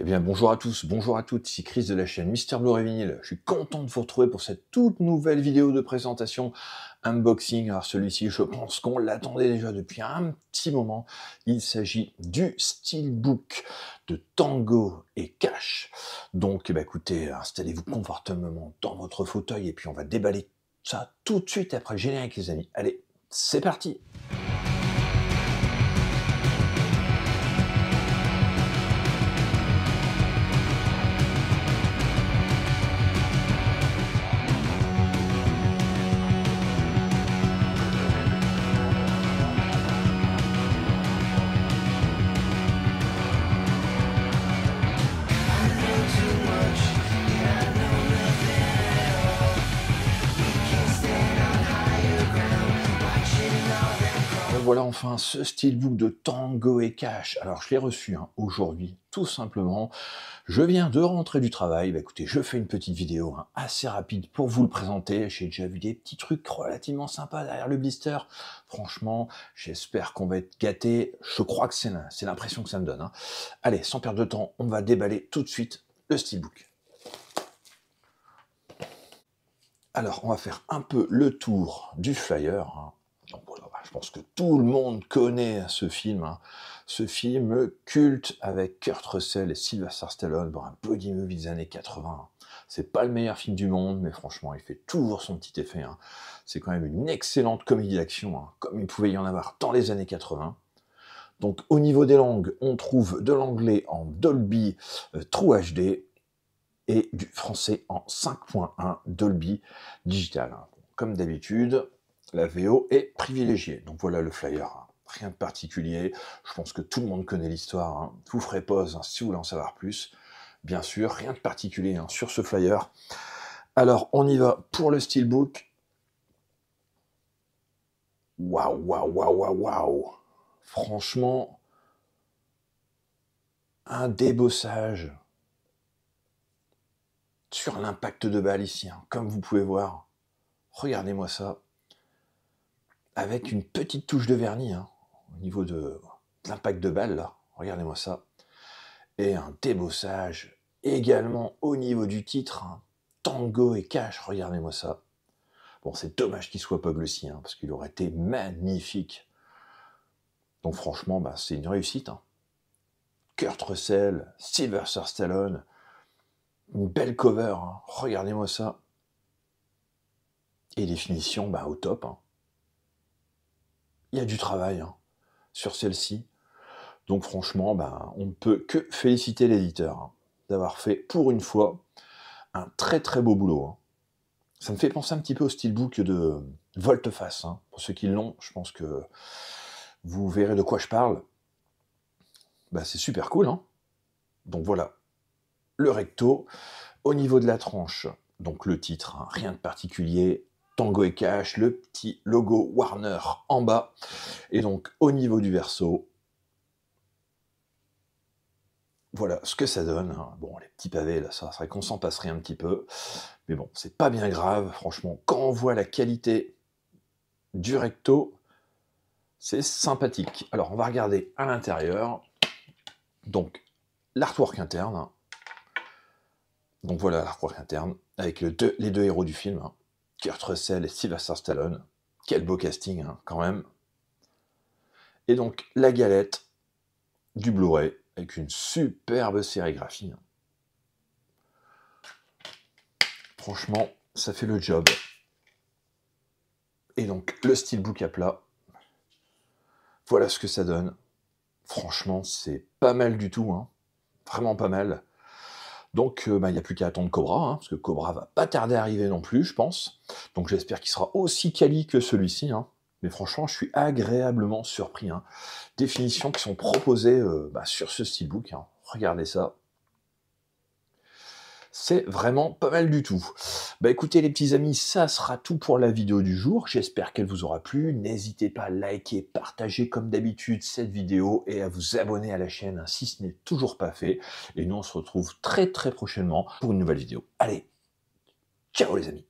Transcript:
Eh bien, bonjour à tous, bonjour à toutes, ici Chris de la chaîne Mister Blue Vinyl. Je suis content de vous retrouver pour cette toute nouvelle vidéo de présentation unboxing. Alors celui-ci, je pense qu'on l'attendait déjà depuis un petit moment. Il s'agit du Steelbook de Tango et Cash. Donc, eh ben, écoutez, installez-vous confortablement dans votre fauteuil et puis on va déballer ça tout de suite après le générique, les amis. Allez, c'est parti! voilà enfin ce steelbook de Tango et Cash. Alors je l'ai reçu hein, aujourd'hui, tout simplement. Je viens de rentrer du travail. Bah, écoutez, je fais une petite vidéo hein, assez rapide pour vous le présenter. J'ai déjà vu des petits trucs relativement sympas derrière le blister. Franchement, j'espère qu'on va être gâté. Je crois que c'est l'impression que ça me donne. Hein. Allez, sans perdre de temps, on va déballer tout de suite le steelbook. Alors, on va faire un peu le tour du flyer je pense que tout le monde connaît hein, ce film, hein. ce film culte avec Kurt Russell et Sylvester Stallone dans un body movie des années 80. Hein. C'est pas le meilleur film du monde, mais franchement, il fait toujours son petit effet. C'est quand même une excellente comédie d'action, comme il pouvait y en avoir dans les années 80. Donc au niveau des langues, on trouve de l'anglais en Dolby euh, True HD et du français en 5.1 Dolby Digital. Comme d'habitude, la VO est privilégiée. Donc voilà le flyer. Hein. Rien de particulier. Je pense que tout le monde connaît l'histoire. Hein. Vous ferez pause hein, si vous voulez en savoir plus. Bien sûr, rien de particulier sur ce flyer. Alors, on y va pour le steelbook. Waouh, waouh, waouh, waouh, waouh. Franchement, un débossage sur l'impact de balle ici, comme vous pouvez voir. Regardez-moi ça avec une petite touche de vernis hein, au niveau de, l'impact de balle. Regardez-moi ça. Et un débossage également au niveau du titre. tango et cash, regardez-moi ça. Bon, c'est dommage qu'il soit pas glossy, hein, parce qu'il aurait été magnifique. Donc franchement, bah, c'est une réussite. Hein. Kurt Russell, Sur Stallone, une belle cover, hein. regardez-moi ça. Et les finitions bah, au top du travail hein, sur celle-ci. Donc franchement, ben, on ne peut que féliciter l'éditeur hein, d'avoir fait pour une fois un très très beau boulot. Hein. Ça me fait penser un petit peu au style book de volte face Pour ceux qui l'ont, je pense que vous verrez de quoi je parle. bah c'est super cool. Donc voilà, le recto. Au niveau de la tranche, donc le titre, rien de particulier, Tango et Cash, le petit logo Warner en bas. Et donc au niveau du verso, voilà ce que ça donne. Hein. Bon, les petits pavés, là, ça serait qu'on s'en passerait un petit peu. Mais bon, c'est pas bien grave. Franchement, quand on voit la qualité du recto, c'est sympathique. Alors, on va regarder à l'intérieur. Donc, l'artwork interne. Donc voilà l'artwork interne, avec les deux héros du film. Hein. Kurt Russell et Sylvester Stallone. Quel beau casting, hein, quand même. Et donc, la galette du Blu-ray avec une superbe sérigraphie. Hein. Franchement, ça fait le job. Et donc, le style book à plat. Voilà ce que ça donne. Franchement, c'est pas mal du tout. Hein. Vraiment pas mal. Donc euh, bah, il n'y a plus qu'à attendre Cobra, hein, parce que Cobra va pas tarder à arriver non plus, je pense. Donc j'espère qu'il sera aussi quali que celui-ci. Hein. Mais franchement, je suis agréablement surpris. Hein. Définitions qui sont proposées euh, bah, sur ce steelbook. Hein. Regardez ça, c'est vraiment pas mal du tout. Bah écoutez les petits amis, ça sera tout pour la vidéo du jour. J'espère qu'elle vous aura plu. N'hésitez pas à liker, partager comme d'habitude cette vidéo et à vous abonner à la chaîne hein, si ce n'est toujours pas fait. Et nous on se retrouve très très prochainement pour une nouvelle vidéo. Allez, ciao les amis